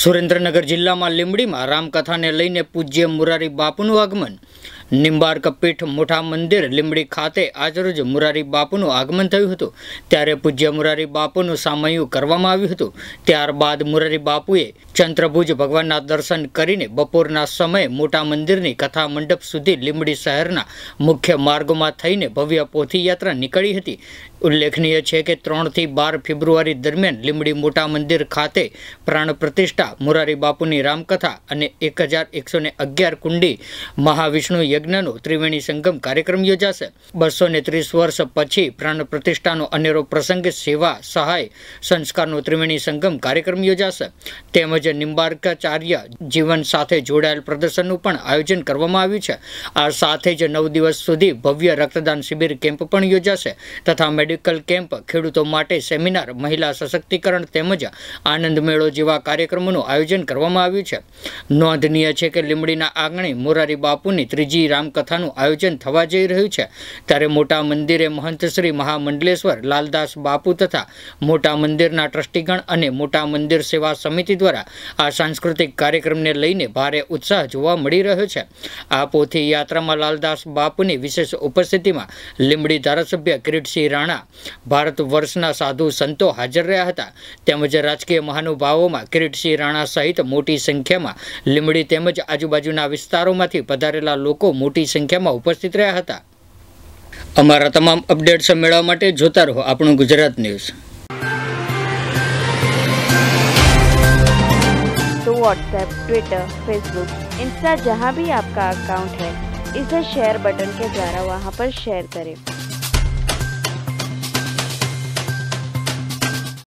સુરેન્દ્રનગર જિલ્લામાં લીંબડીમાં રામકથાને લઈને પૂજ્ય મુરારી બાપુનું આગમન નિંબાર્ક પીઠ મોઠા મંદિર લીંબડી ખાતે આજરોજ મુરારી બાપુનું આગમન થયું હતું ત્યારે પૂજ્ય મુરારી બાપુનું સામયું કરવામાં આવ્યું હતું ત્યારબાદ મુરારી બાપુએ ચંદ્રભુજ ભગવાનના દર્શન કરીને બપોરના સમયે મોટા મંદિરની કથા મંડપ સુધી લીંબડી શહેરના મુખ્ય માર્ગોમાં થઈને ભવ્ય પોથી યાત્રા નીકળી હતી ઉલ્લેખનીય છે કે ત્રણથી બાર ફેબ્રુઆરી દરમિયાન લીંબડી મોટા મંદિર ખાતે પ્રાણ પ્રતિષ્ઠા મુરારી બાપુની રામકથા અને એક હજાર એકસો અગિયાર કુંડી મહાવિષ્ણુ યજ્ઞનો ત્રિવેણી સંગમ કાર્યક્રમ યોજાશે બસો ને ત્રીસ વર્ષ પછી પ્રાણ પ્રતિષ્ઠાનો અનેરો પ્રસંગ સેવા સહાય સંસ્કારનો ત્રિવેણી સંગમ કાર્યક્રમ યોજાશે તેમજ નિંબાર્કાચાર્ય જીવન સાથે જોડાયેલ પ્રદર્શનનું પણ આયોજન કરવામાં આવ્યું છે આ સાથે જ નવ દિવસ સુધી ભવ્ય રક્તદાન શિબિર કેમ્પ પણ યોજાશે તથા મેડિકલ કેમ્પ ખેડૂતો માટે સેમિનાર મહિલા સશક્તિકરણ તેમજ આનંદ મેળો જેવા કાર્યક્રમોનું આયોજન કરવામાં આવ્યું છે નોંધનીય છે કે લીમડીના આંગણે મોરારી બાપુની ત્રીજી શ્રી રામકથાનું આયોજન થવા જઈ રહ્યું છે ત્યારે મોટા મંદિરે મહંત શ્રી મહામંડલેશ્વર લાલદાસ બાપુ તથા મોટા મંદિરના ટ્રસ્ટીગણ અને મોટા મંદિર સેવા સમિતિ દ્વારા આ સાંસ્કૃતિક કાર્યક્રમને લઈને ભારે ઉત્સાહ જોવા મળી રહ્યો છે આ પોથી યાત્રામાં લાલદાસ બાપુની વિશેષ ઉપસ્થિતિમાં લીંબડી ધારાસભ્ય કિરીટસિંહ રાણા ભારત વર્ષના સાધુ સંતો હાજર રહ્યા હતા તેમજ રાજકીય મહાનુભાવોમાં કિરીટસિંહ રાણા સહિત મોટી સંખ્યામાં લીંબડી તેમજ આજુબાજુના વિસ્તારોમાંથી પધારેલા લોકો મોટી સંખ્યામાં ઉપસ્થિત રહ્યા હતા અમારા તમામ અપડેટ્સ મેળવવા માટે જોતા રહો આપણું ગુજરાત ન્યૂઝ तो व्हाट्सएप ट्विटर फेसबुक इंस्टा जहाँ भी आपका अकाउंट है इसे शेयर बटन के द्वारा वहाँ पर शेयर करें